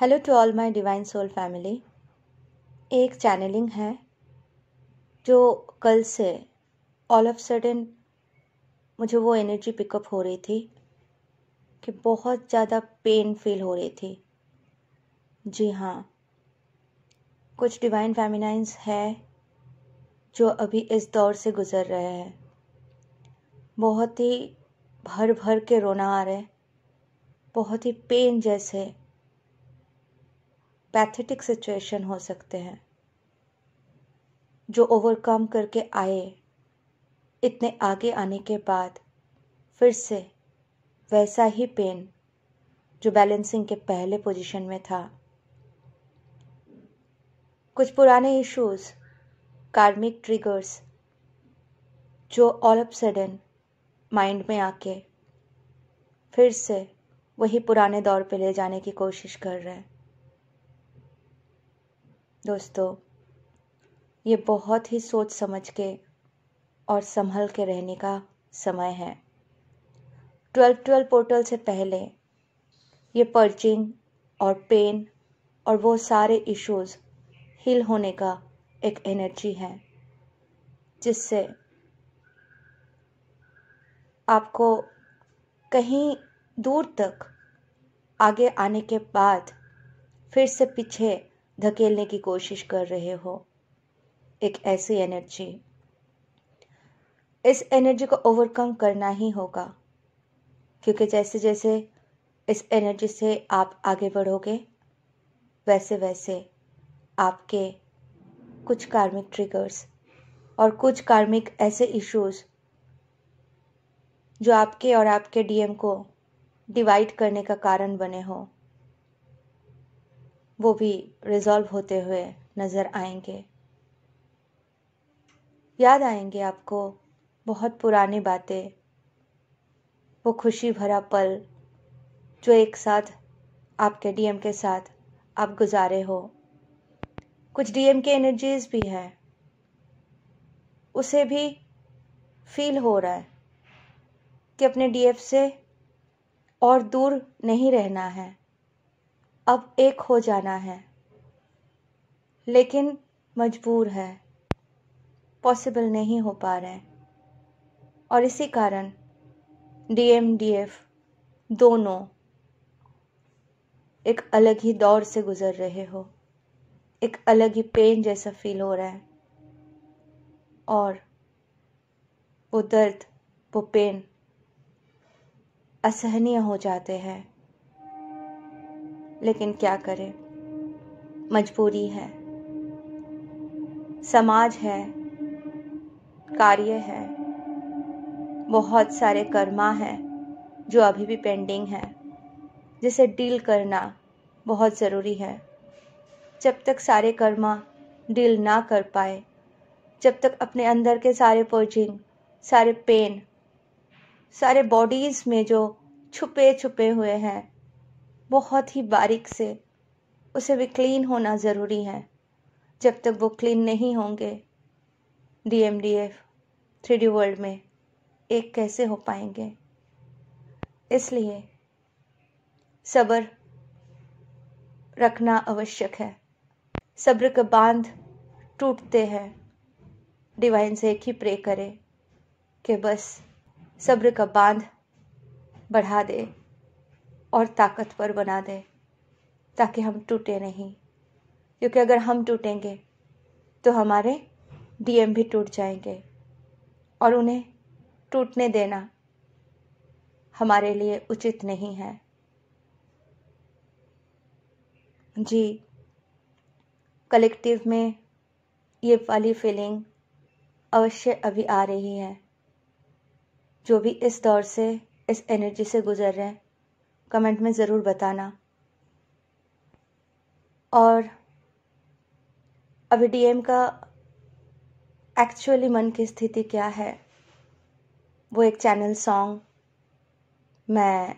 hello to all my divine soul family एक channelling है जो कल से ऑल ऑफ सडन मुझे वो एनर्जी पिकअप हो रही थी कि बहुत ज़्यादा पेन फील हो रही थी जी हाँ कुछ डिवाइन फैमिलाइंस है जो अभी इस दौर से गुज़र रहे हैं बहुत ही भर भर के रोना आ रहे बहुत ही पेन जैसे पैथेटिक सिचुएशन हो सकते हैं जो ओवरकम करके आए इतने आगे आने के बाद फिर से वैसा ही पेन जो बैलेंसिंग के पहले पोजीशन में था कुछ पुराने इश्यूज कार्मिक ट्रिगर्स जो ऑल ऑफ सडन माइंड में आके फिर से वही पुराने दौर पे ले जाने की कोशिश कर रहे हैं दोस्तों ये बहुत ही सोच समझ के और संभल के रहने का समय है ट्वेल्व ट्वेल्व पोर्टल से पहले ये पर्चिंग और पेन और वो सारे इश्यूज हिल होने का एक एनर्जी है जिससे आपको कहीं दूर तक आगे आने के बाद फिर से पीछे धकेलने की कोशिश कर रहे हो एक ऐसी एनर्जी इस एनर्जी को ओवरकम करना ही होगा क्योंकि जैसे जैसे इस एनर्जी से आप आगे बढ़ोगे वैसे वैसे आपके कुछ कार्मिक ट्रिगर्स और कुछ कार्मिक ऐसे इश्यूज जो आपके और आपके डीएम को डिवाइड करने का कारण बने हों वो भी रिजॉल्व होते हुए नज़र आएंगे याद आएंगे आपको बहुत पुरानी बातें वो खुशी भरा पल जो एक साथ आपके डीएम के साथ आप गुजारे हो कुछ डीएम के एनर्जीज भी हैं उसे भी फील हो रहा है कि अपने डीएफ से और दूर नहीं रहना है अब एक हो जाना है लेकिन मजबूर है पॉसिबल नहीं हो पा रहे और इसी कारण डीएमडीएफ दोनों एक अलग ही दौर से गुजर रहे हो एक अलग ही पेन जैसा फील हो रहा है और वो दर्द वो पेन असहनीय हो जाते हैं लेकिन क्या करें मजबूरी है समाज है कार्य है बहुत सारे कर्मा हैं जो अभी भी पेंडिंग है जिसे डील करना बहुत ज़रूरी है जब तक सारे कर्मा डील ना कर पाए जब तक अपने अंदर के सारे पोजिंग सारे पेन सारे बॉडीज़ में जो छुपे छुपे हुए हैं बहुत ही बारीक से उसे भी क्लीन होना ज़रूरी है जब तक वो क्लीन नहीं होंगे D M D F three D world में एक कैसे हो पाएंगे इसलिए सब्र रखना आवश्यक है सब्र के बांध टूटते हैं डिवाइन से एक ही प्रे करें कि बस सब्र का बांध बढ़ा दे और ताकतवर बना दे ताकि हम टूटे नहीं क्योंकि अगर हम टूटेंगे तो हमारे डीएम भी टूट जाएंगे और उन्हें टूटने देना हमारे लिए उचित नहीं है जी कलेक्टिव में ये वाली फीलिंग अवश्य अभी आ रही है जो भी इस दौर से इस एनर्जी से गुजर रहे हैं कमेंट में ज़रूर बताना और अभी डीएम का एक्चुअली मन की स्थिति क्या है वो एक चैनल सॉन्ग मैं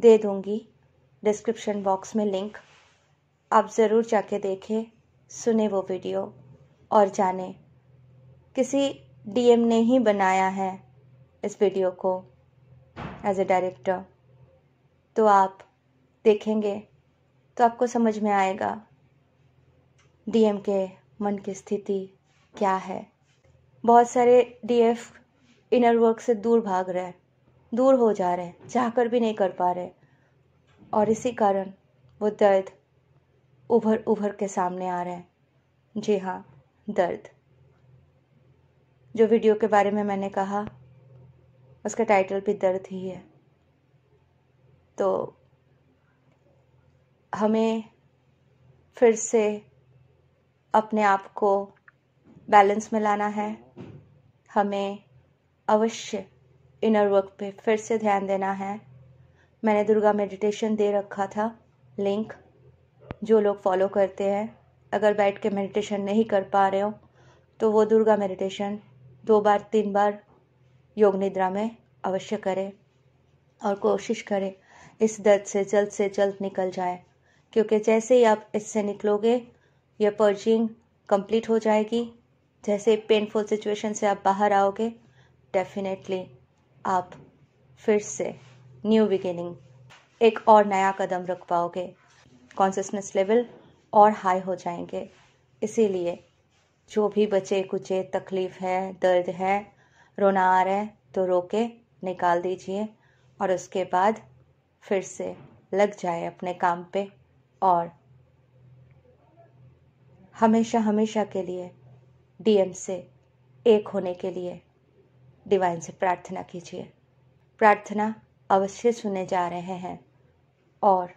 दे दूँगी डिस्क्रिप्शन बॉक्स में लिंक आप ज़रूर जाके देखें सुने वो वीडियो और जाने किसी डीएम ने ही बनाया है इस वीडियो को एज ए डायरेक्टर तो आप देखेंगे तो आपको समझ में आएगा डीएम के मन की स्थिति क्या है बहुत सारे डीएफ इनर वर्क से दूर भाग रहे हैं दूर हो जा रहे हैं चाह कर भी नहीं कर पा रहे और इसी कारण वो दर्द उभर उभर के सामने आ रहे हैं जी हाँ दर्द जो वीडियो के बारे में मैंने कहा उसका टाइटल भी दर्द ही है तो हमें फिर से अपने आप को बैलेंस में लाना है हमें अवश्य इनर वर्क पे फिर से ध्यान देना है मैंने दुर्गा मेडिटेशन दे रखा था लिंक जो लोग फॉलो करते हैं अगर बैठ के मेडिटेशन नहीं कर पा रहे हो तो वो दुर्गा मेडिटेशन दो बार तीन बार योग निद्रा में अवश्य करें और कोशिश करें इस दर्द से जल्द से जल्द निकल जाए क्योंकि जैसे ही आप इससे निकलोगे यह पर्जिंग कंप्लीट हो जाएगी जैसे पेनफुल सिचुएशन से आप बाहर आओगे डेफिनेटली आप फिर से न्यू बिगिनिंग एक और नया कदम रख पाओगे कॉन्सियसनेस लेवल और हाई हो जाएंगे इसीलिए जो भी बचे कुचे तकलीफ़ है दर्द है रोना आ रहा है तो रोके निकाल दीजिए और उसके बाद फिर से लग जाए अपने काम पे और हमेशा हमेशा के लिए डीएम से एक होने के लिए डिवाइन से प्रार्थना कीजिए प्रार्थना अवश्य सुने जा रहे हैं और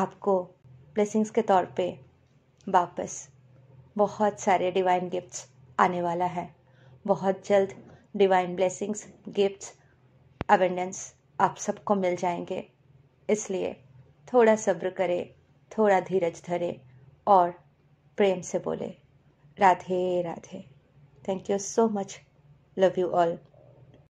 आपको ब्लेसिंग्स के तौर पे वापस बहुत सारे डिवाइन गिफ्ट्स आने वाला है बहुत जल्द डिवाइन ब्लेसिंग्स गिफ्ट्स अवेंडेंस आप सबको मिल जाएंगे इसलिए थोड़ा सब्र करे थोड़ा धीरज धरे और प्रेम से बोले Radhe Radhe thank you so much love you all